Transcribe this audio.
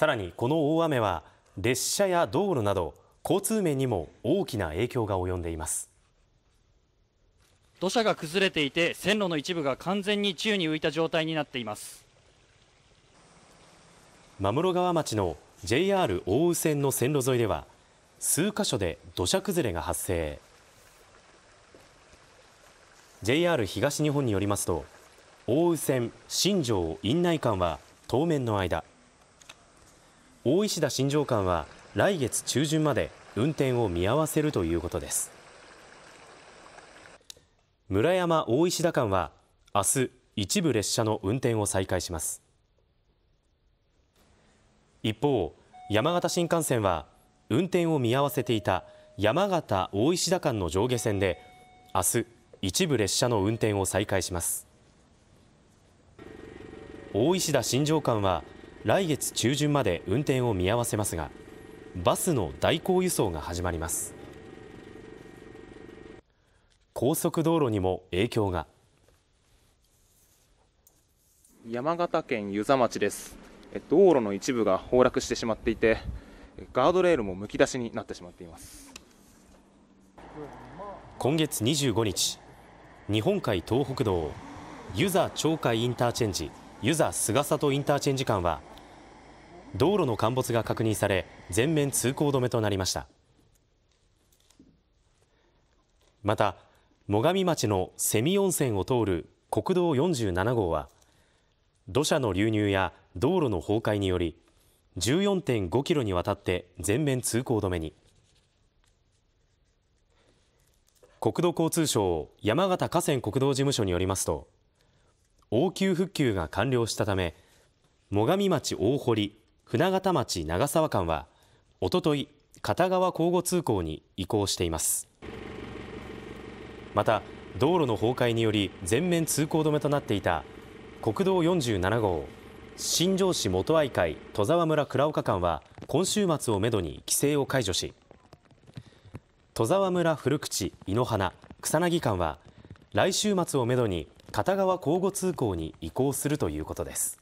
さらにこの大雨は列車や道路など交通面にも大きな影響が及んでいます土砂が崩れていて線路の一部が完全に宙に浮いた状態になっています真室川町の JR 大羽線の線路沿いでは数箇所で土砂崩れが発生 JR 東日本によりますと大羽線新庄院内間は当面の間大石田新庄間は来月中旬まで運転を見合わせるということです村山大石田間は明日一部列車の運転を再開します一方山形新幹線は運転を見合わせていた山形大石田間の上下線で明日一部列車の運転を再開します大石田新庄間は来月中旬まで運転を見合わせますがバスの代行輸送が始まります高速道路にも影響が山形県遊佐町です道路の一部が崩落してしまっていてガードレールもむき出しになってしまっています今月25日日本海東北道遊佐鳥海インターチェンジ遊佐菅里インターチェンジ間は道路の陥没が確認され全面通行止めとなりましたまた最上町の蝉温泉を通る国道47号は土砂の流入や道路の崩壊により14.5キロにわたって全面通行止めに国土交通省山形河川国道事務所によりますと応急復旧が完了したため最上町大堀船形町長沢間はおととい片側交互通行に移行していますまた道路の崩壊により全面通行止めとなっていた国道47号新庄市元愛会戸沢村倉岡間は今週末をめどに規制を解除し戸沢村古口井の花草薙間は来週末をめどに片側交互通行に移行するということです